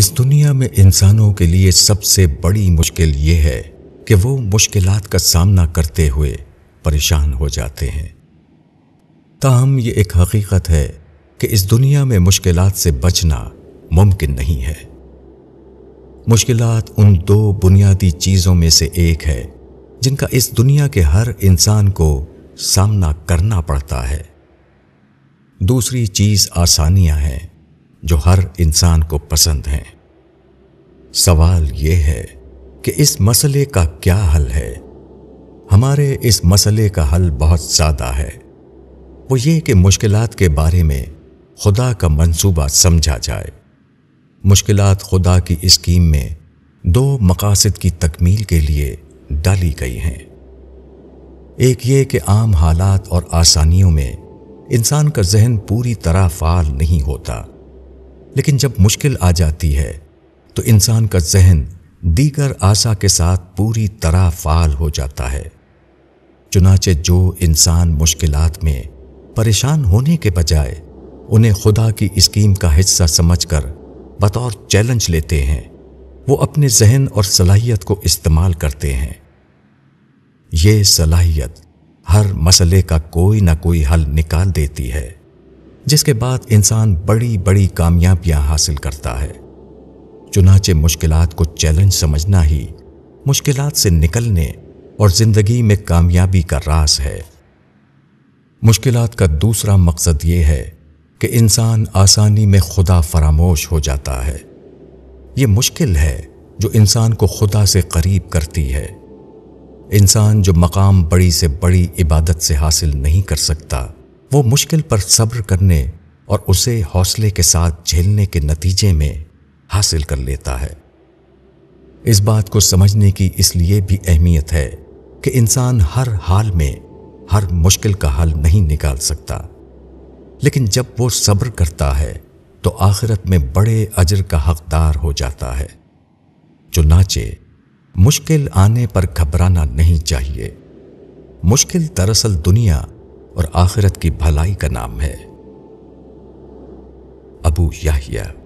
इस दुनिया में इंसानों के लिए सबसे बड़ी मुश्किल ये है कि वो मुश्किलात का सामना करते हुए परेशान हो जाते हैं ताहम ये एक हकीकत है कि इस दुनिया में मुश्किलात से बचना मुमकिन नहीं है मुश्किलात उन दो बुनियादी चीज़ों में से एक है जिनका इस दुनिया के हर इंसान को सामना करना पड़ता है दूसरी चीज़ आसानियां हैं जो हर इंसान को पसंद हैं सवाल यह है कि इस मसले का क्या हल है हमारे इस मसले का हल बहुत ज्यादा है वो ये कि मुश्किलात के बारे में खुदा का मंसूबा समझा जाए मुश्किलात खुदा की स्कीम में दो मकासद की तकमील के लिए डाली गई हैं एक ये कि आम हालात और आसानियों में इंसान का जहन पूरी तरह फाल नहीं होता लेकिन जब मुश्किल आ जाती है तो इंसान का जहन दीगर आशा के साथ पूरी तरह फाल हो जाता है चुनाचे जो इंसान मुश्किलात में परेशान होने के बजाय उन्हें खुदा की स्कीम का हिस्सा समझकर बतौर चैलेंज लेते हैं वो अपने जहन और सलाहियत को इस्तेमाल करते हैं ये सलाहियत हर मसले का कोई ना कोई हल निकाल देती है जिसके बाद इंसान बड़ी बड़ी कामयाबियां हासिल करता है चुनाचे मुश्किलात को चैलेंज समझना ही मुश्किलात से निकलने और ज़िंदगी में कामयाबी का रास है मुश्किलात का दूसरा मकसद ये है कि इंसान आसानी में खुदा फरामोश हो जाता है ये मुश्किल है जो इंसान को खुदा से करीब करती है इंसान जो मकाम बड़ी से बड़ी इबादत से हासिल नहीं कर सकता वो मुश्किल पर सब्र करने और उसे हौसले के साथ झेलने के नतीजे में हासिल कर लेता है इस बात को समझने की इसलिए भी अहमियत है कि इंसान हर हाल में हर मुश्किल का हल नहीं निकाल सकता लेकिन जब वो सब्र करता है तो आखिरत में बड़े अजर का हकदार हो जाता है चुनाचे मुश्किल आने पर घबराना नहीं चाहिए मुश्किल दरअसल दुनिया और आखिरत की भलाई का नाम है अबू याहिया